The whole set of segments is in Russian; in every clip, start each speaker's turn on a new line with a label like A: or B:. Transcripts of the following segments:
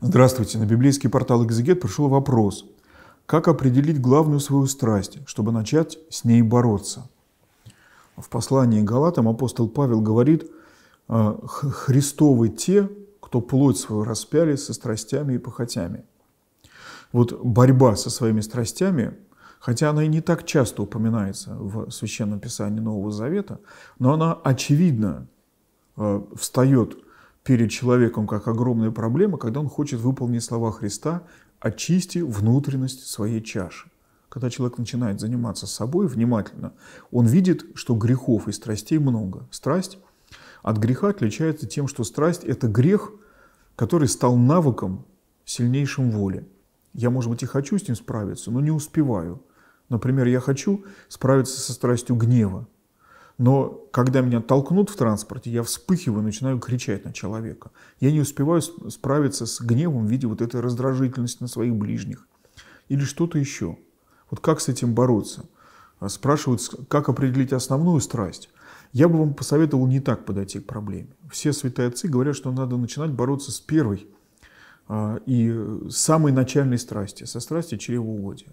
A: Здравствуйте, на библейский портал «Экзегет» пришел вопрос. Как определить главную свою страсть, чтобы начать с ней бороться? В послании Галатам апостол Павел говорит, а, «Христовы те, кто плоть свою распяли со страстями и похотями». Вот борьба со своими страстями, хотя она и не так часто упоминается в Священном Писании Нового Завета, но она очевидно а, встает перед человеком как огромная проблема, когда он хочет выполнить слова Христа «очисти внутренность своей чаши». Когда человек начинает заниматься собой внимательно, он видит, что грехов и страстей много. Страсть от греха отличается тем, что страсть – это грех, который стал навыком сильнейшим воли. Я, может быть, и хочу с ним справиться, но не успеваю. Например, я хочу справиться со страстью гнева, но когда меня толкнут в транспорте, я вспыхиваю и начинаю кричать на человека. Я не успеваю справиться с гневом в виде вот этой раздражительности на своих ближних. Или что-то еще. Вот как с этим бороться? А, спрашивают, как определить основную страсть. Я бы вам посоветовал не так подойти к проблеме. Все святые отцы говорят, что надо начинать бороться с первой а, и самой начальной страсти, со страсти чревоугодия.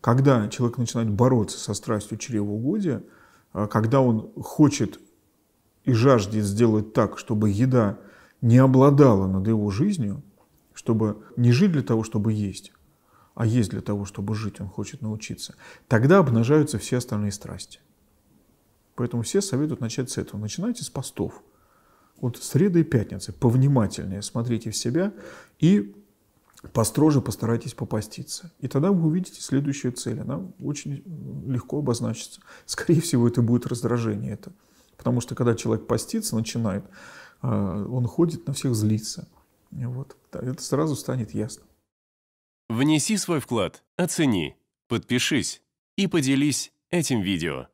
A: Когда человек начинает бороться со страстью чревоугодия – а когда он хочет и жаждет сделать так, чтобы еда не обладала над его жизнью, чтобы не жить для того, чтобы есть, а есть для того, чтобы жить, он хочет научиться, тогда обнажаются все остальные страсти. Поэтому все советуют начать с этого. Начинайте с постов. Вот среды и пятницы повнимательнее смотрите в себя и построже постарайтесь попаститься. И тогда вы увидите следующую цель. Она очень э, легко обозначится. Скорее всего, это будет раздражение. Это. Потому что когда человек постится, начинает, а, он ходит на всех злиться. Вот. Это сразу станет ясно. Внеси свой вклад, оцени, подпишись и поделись этим видео.